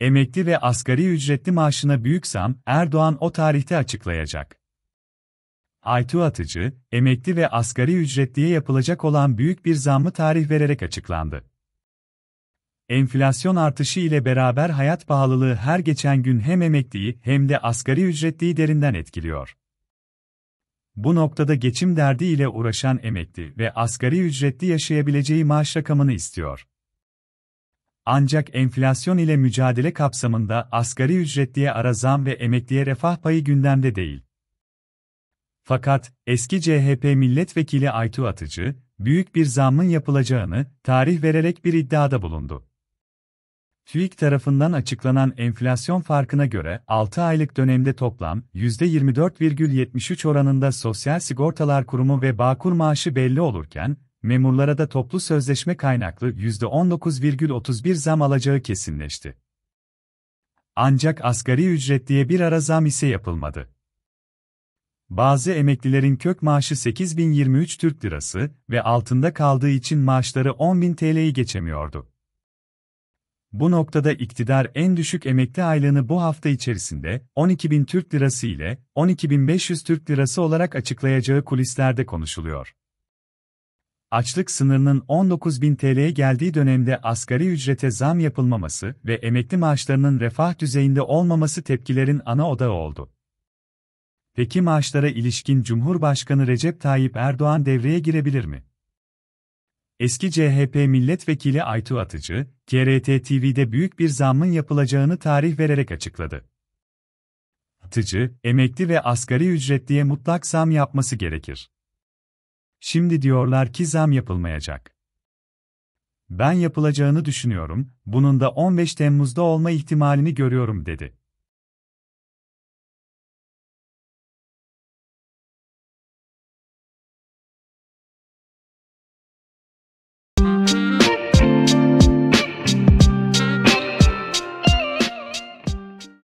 Emekli ve asgari ücretli maaşına büyük zam Erdoğan o tarihte açıklayacak. Aytu Atıcı, emekli ve asgari ücretliye yapılacak olan büyük bir zammı tarih vererek açıklandı. Enflasyon artışı ile beraber hayat pahalılığı her geçen gün hem emekliyi hem de asgari ücretliyi derinden etkiliyor. Bu noktada geçim derdi ile uğraşan emekli ve asgari ücretli yaşayabileceği maaş rakamını istiyor. Ancak enflasyon ile mücadele kapsamında asgari ücretliye ara zam ve emekliye refah payı gündemde değil. Fakat eski CHP milletvekili Aytu Atıcı, büyük bir zammın yapılacağını tarih vererek bir iddiada bulundu. TÜİK tarafından açıklanan enflasyon farkına göre 6 aylık dönemde toplam %24,73 oranında Sosyal Sigortalar Kurumu ve Bağkur maaşı belli olurken Memurlara da toplu sözleşme kaynaklı %19,31 zam alacağı kesinleşti. Ancak asgari ücret diye bir ara zam ise yapılmadı. Bazı emeklilerin kök maaşı 8023 Türk Lirası ve altında kaldığı için maaşları 10.000 TL'yi geçemiyordu. Bu noktada iktidar en düşük emekli aylığını bu hafta içerisinde 12.000 Türk Lirası ile 12.500 Türk Lirası olarak açıklayacağı kulislerde konuşuluyor açlık sınırının 19.000 TL'ye geldiği dönemde asgari ücrete zam yapılmaması ve emekli maaşlarının refah düzeyinde olmaması tepkilerin ana odağı oldu. Peki maaşlara ilişkin Cumhurbaşkanı Recep Tayyip Erdoğan devreye girebilir mi? Eski CHP milletvekili Aytu Atıcı, KRT TV'de büyük bir zammın yapılacağını tarih vererek açıkladı. Atıcı, emekli ve asgari ücretliye mutlak zam yapması gerekir. Şimdi diyorlar ki zam yapılmayacak. Ben yapılacağını düşünüyorum, bunun da 15 Temmuz'da olma ihtimalini görüyorum dedi.